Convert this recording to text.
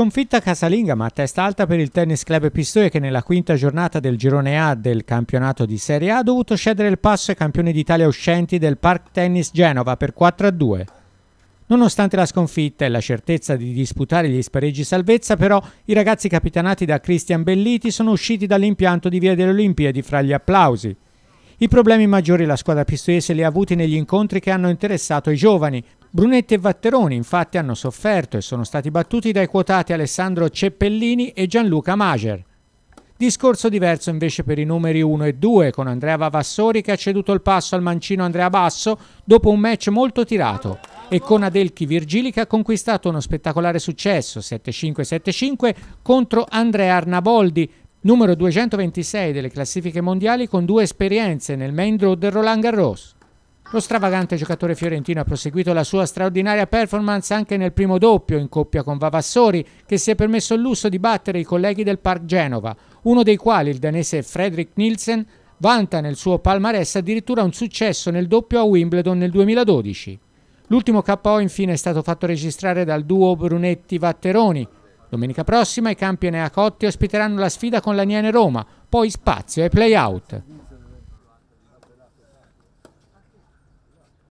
Sconfitta casalinga ma a testa alta per il Tennis Club Pistoia che nella quinta giornata del girone A del campionato di Serie A ha dovuto cedere il passo ai campioni d'Italia uscenti del Park Tennis Genova per 4-2. Nonostante la sconfitta e la certezza di disputare gli spareggi salvezza, però, i ragazzi capitanati da Cristian Belliti sono usciti dall'impianto di Via delle Olimpiadi fra gli applausi. I problemi maggiori la squadra pistoiese li ha avuti negli incontri che hanno interessato i giovani, Brunetti e Vatteroni infatti hanno sofferto e sono stati battuti dai quotati Alessandro Ceppellini e Gianluca Mager. Discorso diverso invece per i numeri 1 e 2 con Andrea Vavassori che ha ceduto il passo al mancino Andrea Basso dopo un match molto tirato e con Adelchi Virgili che ha conquistato uno spettacolare successo 7-5-7-5 contro Andrea Arnaboldi numero 226 delle classifiche mondiali con due esperienze nel main draw del Roland Garros. Lo stravagante giocatore fiorentino ha proseguito la sua straordinaria performance anche nel primo doppio in coppia con Vavassori, che si è permesso il lusso di battere i colleghi del Park Genova, uno dei quali il danese Fredrik Nielsen vanta nel suo palmarès addirittura un successo nel doppio a Wimbledon nel 2012. L'ultimo KO infine è stato fatto registrare dal duo Brunetti-Vatteroni. Domenica prossima i campi Enea Cotti ospiteranno la sfida con la Niene Roma, poi spazio ai play-out.